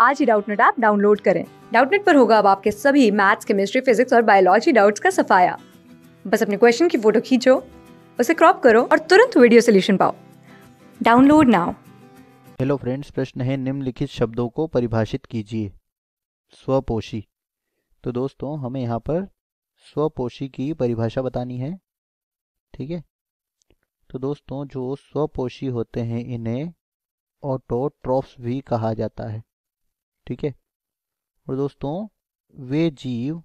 आज ही Doubtnut app download करें डाउटनेट पर होगा अब आपके सभी मैथ्स केमिस्ट्री फिजिक्स और बायोलॉजी डाउट्स का सफाया बस अपने क्वेश्चन की फोटो खींचो उसे क्रॉप करो और तुरंत वीडियो सोल्यूशन पाओ डाउनलोड नाउ हेलो फ्रेंड्स प्रश्न है निम्नलिखित शब्दों को परिभाषित कीजिए स्वपोषी तो दोस्तों हमें यहाँ पर स्वपोषी की परिभाषा बतानी है ठीक है तो दोस्तों जो स्वपोषी होते हैं इन्हें ऑटोट्रॉफ्स भी कहा जाता है ठीक है और दोस्तों वे जीव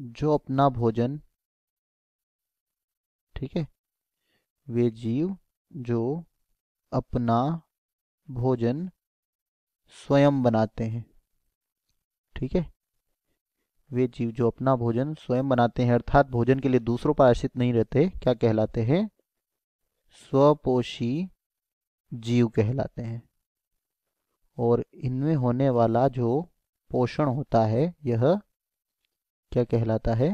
जो अपना भोजन ठीक है वे जीव जो अपना भोजन स्वयं बनाते हैं ठीक है वे जीव जो अपना भोजन स्वयं बनाते हैं अर्थात भोजन के लिए दूसरों पर आश्रित नहीं रहते क्या कहलाते हैं स्वपोषी जीव कहलाते हैं और इनमें होने वाला जो पोषण होता है यह क्या कहलाता है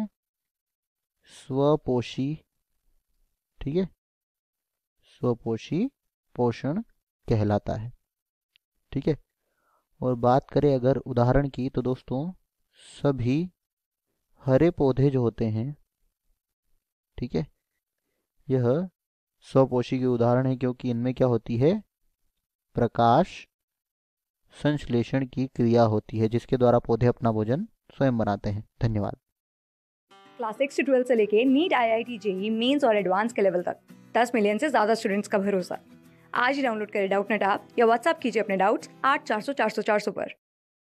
स्वपोषी ठीक है स्वपोषी पोषण कहलाता है ठीक है और बात करें अगर उदाहरण की तो दोस्तों सभी हरे पौधे जो होते हैं ठीक है यह स्वपोषी के उदाहरण है क्योंकि इनमें क्या होती है प्रकाश संश्लेषण की क्रिया होती है जिसके द्वारा पौधे अपना भोजन स्वयं बनाते हैं धन्यवाद क्लास सिक्स से ट्वेल्थ से लेके NEET I I T JEE mains और एडवांस के लेवल तक दस मिलियन से ज्यादा स्टूडेंट्स का भरोसा आज ही डाउनलोड करें डाउट नेट आप या व्हाट्सअप कीजिए अपने डाउट्स आठ चार सौ चार सौ चार सौ पर